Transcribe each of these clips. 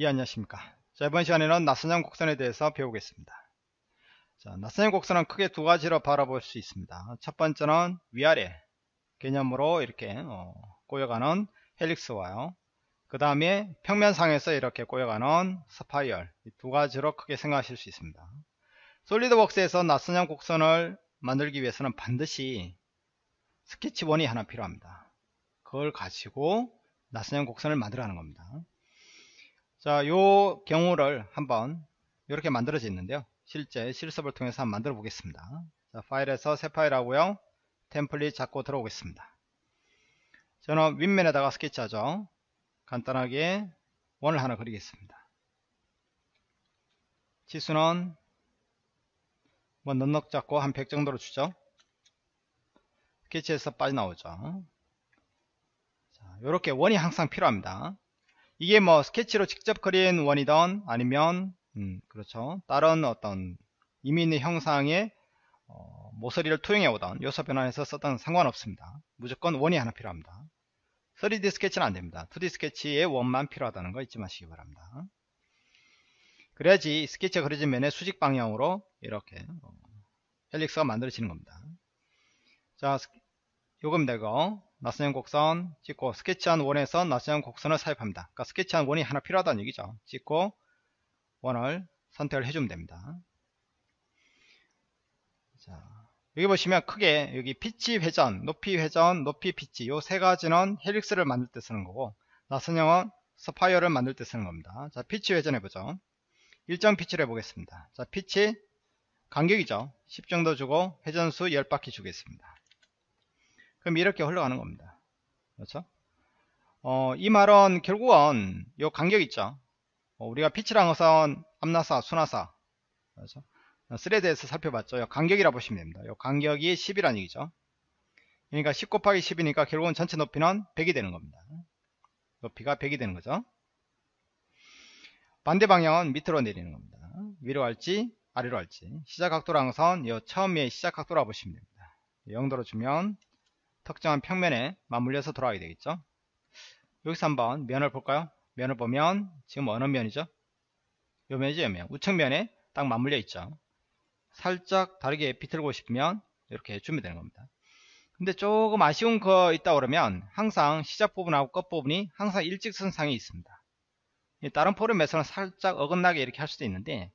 예, 안녕하십니까. 자, 이번 시간에는 낯선형 곡선에 대해서 배우겠습니다. 자, 낯선형 곡선은 크게 두 가지로 바라볼 수 있습니다. 첫 번째는 위아래 개념으로 이렇게 어, 꼬여가는 헬릭스와요. 그 다음에 평면상에서 이렇게 꼬여가는 스파이얼 두 가지로 크게 생각하실 수 있습니다. 솔리드웍스에서 낯선형 곡선을 만들기 위해서는 반드시 스케치원이 하나 필요합니다. 그걸 가지고 낯선형 곡선을 만들어 하는 겁니다. 자, 요 경우를 한번 이렇게 만들어져 있는데요. 실제 실습을 통해서 한번 만들어 보겠습니다. 자, 파일에서 새 파일 하고요. 템플릿 잡고 들어오겠습니다. 저는 윗면에다가 스케치하죠. 간단하게 원을 하나 그리겠습니다. 치수는 뭐 넉넉 잡고 한 100 정도로 주죠. 스케치에서 빠져나오죠. 자, 이렇게 원이 항상 필요합니다. 이게 뭐 스케치로 직접 그린 원이던 아니면 음, 그렇죠. 다른 어떤 이미 있는 형상의 어, 모서리를 투영해 오던 요소 변환에서 썼던 상관없습니다. 무조건 원이 하나 필요합니다. 3D 스케치는 안됩니다. 2D 스케치에 원만 필요하다는 거 잊지 마시기 바랍니다. 그래야지 스케치가 그려진 면의 수직 방향으로 이렇게 어, 헬릭스가 만들어지는 겁니다. 자, 요겁니다. 이거 나스형 곡선 찍고 스케치한 원에선 나스형 곡선을 삽입합니다. 그러니까 스케치한 원이 하나 필요하다는 얘기죠. 찍고 원을 선택을 해주면 됩니다. 자, 여기 보시면 크게 여기 피치 회전, 높이 회전, 높이 피치 이 세 가지는 헬릭스를 만들 때 쓰는 거고 나선형은 스파이어를 만들 때 쓰는 겁니다. 자, 피치 회전 해보죠. 일정 피치를 해보겠습니다. 자, 피치 간격이죠. 10 정도 주고 회전수 10바퀴 주겠습니다. 그럼 이렇게 흘러가는 겁니다. 그렇죠? 어, 이 말은 결국은 요 간격 있죠. 어, 우리가 피치랑 어선 암나사, 수나사 그렇죠? 스레드에서 살펴봤죠. 요 간격이라 보시면 됩니다. 요 간격이 10이라는 얘기죠. 그러니까 10 곱하기 10이니까 결국은 전체 높이는 100이 되는 겁니다. 높이가 100이 되는 거죠. 반대 방향은 밑으로 내리는 겁니다. 위로 갈지 아래로 갈지 시작 각도랑 항선 이 처음에 시작 각도라 고 보시면 됩니다. 0도로 주면 특정한 평면에 맞물려서 돌아가게 되겠죠 여기서 한번 면을 볼까요 면을 보면 지금 어느 면이죠 요 면이죠 요 면. 우측면에 딱 맞물려 있죠 살짝 다르게 비틀고 싶으면 이렇게 주면 되는 겁니다 근데 조금 아쉬운 거 있다 그러면 항상 시작 부분하고 끝 부분이 항상 일직선상에 있습니다 다른 포럼에서는 살짝 어긋나게 이렇게 할 수도 있는데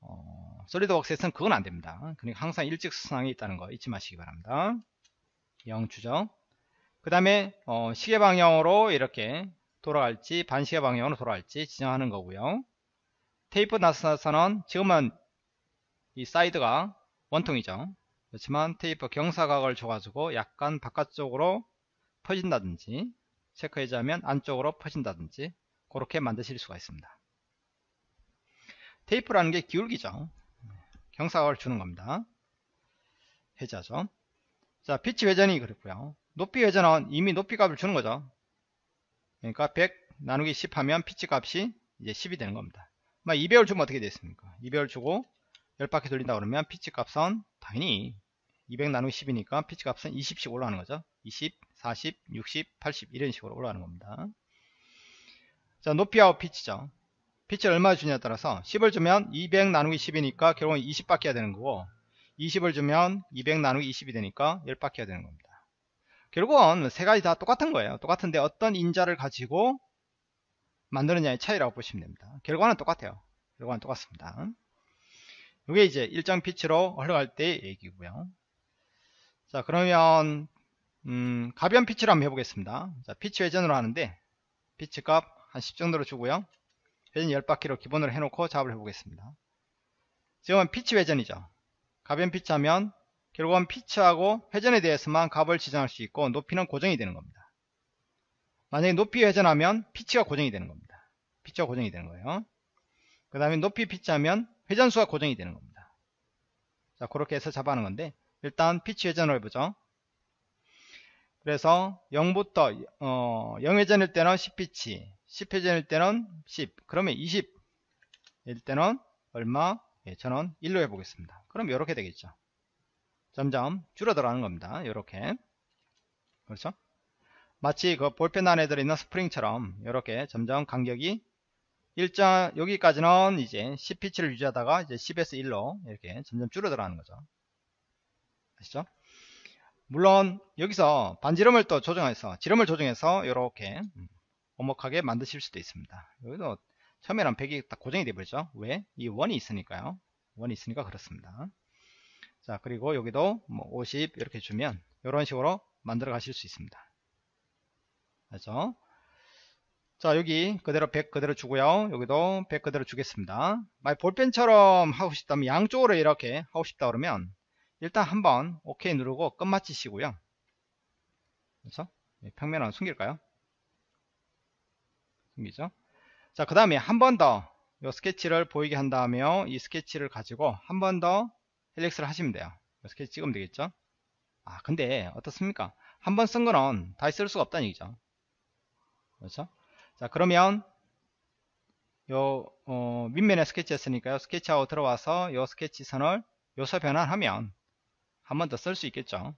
어, 솔리드웍스에서는 그건 안됩니다 그러니까 항상 일직선상에 있다는 거 잊지 마시기 바랍니다 0 추정 그 다음에 어, 시계 방향으로 이렇게 돌아갈지 반시계 방향으로 돌아갈지 지정하는 거고요 테이프 나사선은 지금은 이 사이드가 원통이죠 그렇지만 테이프 경사각을 줘가지고 약간 바깥쪽으로 퍼진다든지 체크해자면 안쪽으로 퍼진다든지 그렇게 만드실 수가 있습니다 테이프라는 게 기울기죠 경사각을 주는 겁니다 해자죠 자, 피치 회전이 그렇고요. 높이 회전은 이미 높이 값을 주는 거죠. 그러니까 100 나누기 10 하면 피치 값이 이제 10이 되는 겁니다. 막2배율 뭐 주면 어떻게 되겠습니까? 2배율 주고 10바퀴 돌린다 그러면 피치 값은 당연히 200 나누기 10이니까 피치 값은 20씩 올라가는 거죠. 20, 40, 60, 80 이런 식으로 올라가는 겁니다. 자, 높이하고 피치죠. 피치를 얼마 주냐에 따라서 10을 주면 200 나누기 10이니까 결국은 20바퀴가 되는 거고 20을 주면 200 나누기 20이 되니까 10바퀴가 되는 겁니다. 결국은 세 가지 다 똑같은 거예요. 똑같은데 어떤 인자를 가지고 만드느냐의 차이라고 보시면 됩니다. 결과는 똑같아요. 결과는 똑같습니다. 이게 이제 일정 피치로 흘러갈 때 얘기고요. 자 그러면 음, 가변 피치를 한번 해보겠습니다. 자, 피치 회전으로 하는데 피치 값 한 10 정도로 주고요. 회전 10바퀴로 기본으로 해놓고 작업을 해보겠습니다. 지금은 피치 회전이죠. 가변 피치하면 결국은 피치하고 회전에 대해서만 값을 지정할 수 있고 높이는 고정이 되는 겁니다. 만약에 높이 회전하면 피치가 고정이 되는 겁니다. 피치가 고정이 되는 거예요. 그 다음에 높이 피치하면 회전수가 고정이 되는 겁니다. 자 그렇게 해서 잡아하는 건데 일단 피치 회전을 해보죠. 그래서 0부터 어, 0회전일 때는 10피치 10회전일 때는 10 그러면 20일 때는 얼마? 예, 전원 1로 해보겠습니다. 그럼 이렇게 되겠죠. 점점 줄어들어가는 겁니다. 이렇게 그렇죠? 마치 그 볼펜 안에 들어있는 스프링처럼 이렇게 점점 간격이 일정 여기까지는 이제 10피치를 유지하다가 이제 10에서 1로 이렇게 점점 줄어들어가는 거죠. 아시죠? 물론 여기서 반지름을 또 조정해서 지름을 조정해서 이렇게 오목하게 만드실 수도 있습니다. 여기도 처음에는 100이 딱 고정이 되버렸죠 왜? 이 원이 있으니까요. 원이 있으니까 그렇습니다. 자, 그리고 여기도 뭐50 이렇게 주면 이런 식으로 만들어 가실 수 있습니다. 그렇죠? 자, 여기 그대로 100 그대로 주고요. 여기도 100 그대로 주겠습니다. 만약 볼펜처럼 하고 싶다면 양쪽으로 이렇게 하고 싶다 그러면 일단 한번 OK 누르고 끝마치시고요. 그래서 네, 평면은 숨길까요? 숨기죠. 자, 그 다음에 한 번 더 이 스케치를 보이게 한 다음에 이 스케치를 가지고 한 번 더 헬릭스를 하시면 돼요. 이 스케치 찍으면 되겠죠? 아, 근데 어떻습니까? 한 번 쓴 거는 다시 쓸 수가 없다는 얘기죠. 그렇죠? 자, 그러면 요 어, 윗면에 스케치 했으니까요. 스케치하고 들어와서 요 스케치 선을 요소 변환하면 한 번 더 쓸 수 있겠죠.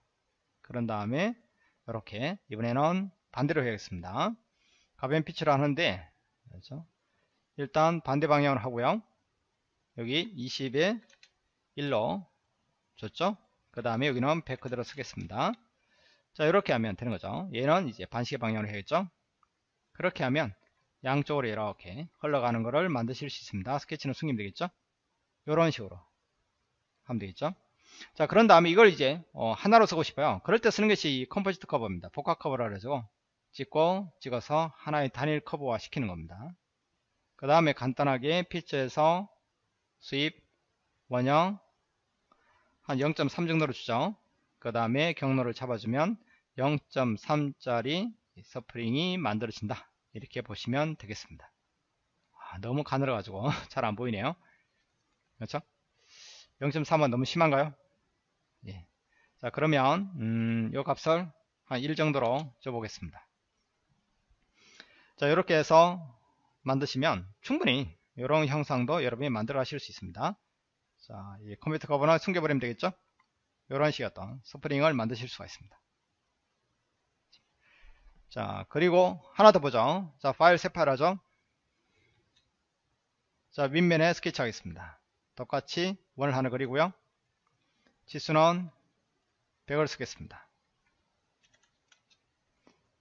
그런 다음에 이렇게 이번에는 반대로 해야겠습니다. 가변 피치를 하는데 알죠? 일단 반대 방향으로 하고요. 여기 20에 1로 줬죠? 그 다음에 여기는 100 그대로 쓰겠습니다. 자 이렇게 하면 되는 거죠. 얘는 이제 반시계 방향으로 해야겠죠? 그렇게 하면 양쪽으로 이렇게 흘러가는 거를 만드실 수 있습니다. 스케치는 숨기면 되겠죠? 요런 식으로 하면 되겠죠? 자 그런 다음에 이걸 이제 어, 하나로 쓰고 싶어요. 그럴 때 쓰는 것이 컴포지트 커버입니다. 복합 커버라 그래서 찍고 찍어서 하나의 단일 커버화 시키는 겁니다. 그 다음에 간단하게 필처에서 수입 원형 한 0.3 정도로 주죠. 그 다음에 경로를 잡아주면 0.3짜리 서프링이 만들어진다. 이렇게 보시면 되겠습니다. 아, 너무 가늘어 가지고 잘 안 보이네요. 그렇죠? 0.3은 너무 심한가요? 예. 자 그러면 음, 요 값을 한 1 정도로 줘보겠습니다. 자 이렇게 해서 만드시면 충분히 이런 형상도 여러분이 만들어 하실수 있습니다 자, 이 컴퓨터 커버나 숨겨버리면 되겠죠? 이런 식의 어떤 스프링을 만드실 수가 있습니다. 자, 그리고 하나 더 보죠. 자, 파일 세 파일 하죠. 자, 윗면에 스케치 하겠습니다. 똑같이 원을 하나 그리고요. 지수는 100을 쓰겠습니다.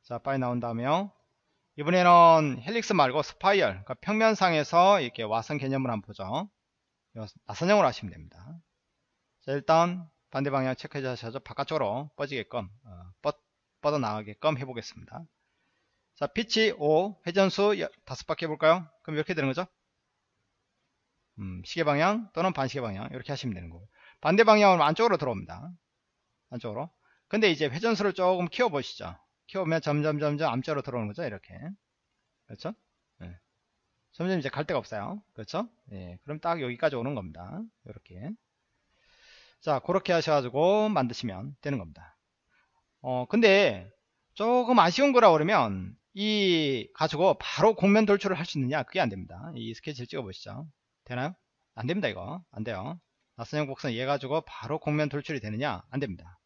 자, 파일 나온 다음에요. 이번에는 헬릭스 말고 스파이얼 그러니까 평면상에서 이렇게 와선 개념을 한번 보죠 나선형으로 하시면 됩니다 자 일단 반대 방향 체크해 주셔서 바깥쪽으로 뻗지게끔 어, 뻗, 뻗어나가게끔 해보겠습니다 자 피치 5 회전수 5바퀴 해볼까요 그럼 이렇게 되는 거죠 음, 시계 방향 또는 반시계 방향 이렇게 하시면 되는 거고 반대 방향으로 안쪽으로 들어옵니다 안쪽으로 근데 이제 회전수를 조금 키워 보시죠 키워보면 점점 점점 암자로 들어오는 거죠 이렇게 그렇죠 네. 예. 점점 이제 갈 데가 없어요 그렇죠 예 그럼 딱 여기까지 오는 겁니다 이렇게 자 그렇게 하셔가지고 만드시면 되는 겁니다 어 근데 조금 아쉬운 거라 그러면 이 가지고 바로 공면 돌출을 할 수 있느냐 그게 안 됩니다 이 스케치를 찍어 보시죠 되나요 안 됩니다 이거 안 돼요 나선형 곡선 이해 가지고 바로 공면 돌출이 되느냐 안 됩니다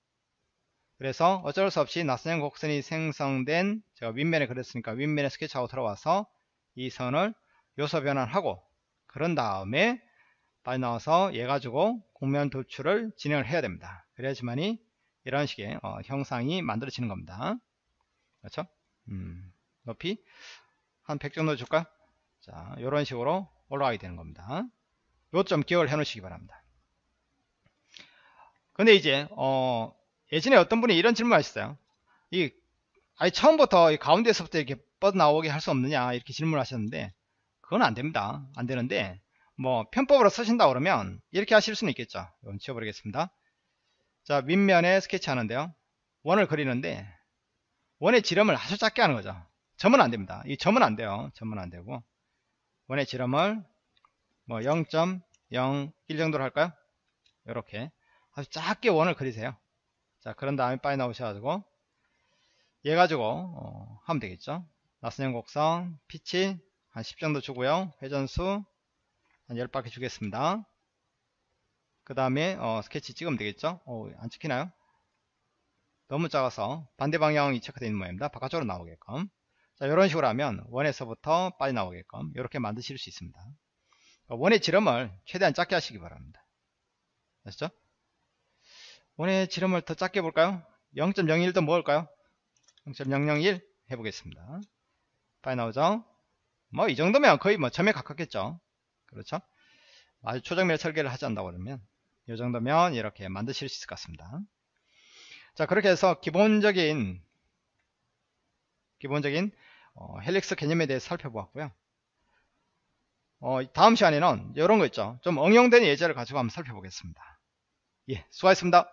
그래서 어쩔 수 없이 낯선 곡선이 생성된 제가 윗면에 그렸으니까 윗면에 스케치하고 들어와서 이 선을 요소 변환하고 그런 다음에 다시 나와서 얘 가지고 곡면 도출을 진행을 해야 됩니다. 그래야지만이 이런 식의 어, 형상이 만들어지는 겁니다. 그렇죠? 음, 높이 한 100 정도 줄까? 자, 이런 식으로 올라가게 되는 겁니다. 요점 기억을 해 놓으시기 바랍니다. 근데 이제 어, 예전에 어떤 분이 이런 질문 하셨어요. 이, 아니, 처음부터 이 가운데서부터 이렇게 뻗어나오게 할 수 없느냐, 이렇게 질문 을 하셨는데, 그건 안 됩니다. 안 되는데, 뭐, 편법으로 쓰신다 그러면, 이렇게 하실 수는 있겠죠. 이건 지워버리겠습니다. 자, 윗면에 스케치 하는데요. 원을 그리는데, 원의 지름을 아주 작게 하는 거죠. 점은 안 됩니다. 이 점은 안 돼요. 점은 안 되고, 원의 지름을 뭐 0.01 정도로 할까요? 이렇게 아주 작게 원을 그리세요. 자 그런 다음에 빠이 나오셔가지고 얘 가지고 어, 하면 되겠죠 나스형 곡선 피치 한 10 정도 주고요 회전수 한 10바퀴 주겠습니다 그 다음에 어, 스케치 찍으면 되겠죠 어, 안 찍히나요 너무 작아서 반대 방향이 체크되어 있는 모양입니다 바깥쪽으로 나오게끔 자 이런 식으로 하면 원에서부터 빨리 나오게끔 이렇게 만드실 수 있습니다 원의 지름을 최대한 작게 하시기 바랍니다 아시죠 오늘 지름을 더 작게 볼까요? 0.01도 뭘까요0.001 해보겠습니다. 파이 나오죠? 뭐 이 정도면 거의 뭐 점에 가깝겠죠. 그렇죠? 아주 초정밀 설계를 하지 않다고 그러면 이 정도면 이렇게 만드실 수 있을 것 같습니다. 자 그렇게 해서 기본적인 기본적인 어, 헬릭스 개념에 대해 서 살펴보았고요. 어, 다음 시간에는 이런 거 있죠. 좀 응용된 예제를 가지고 한번 살펴보겠습니다. 예, 수고하셨습니다.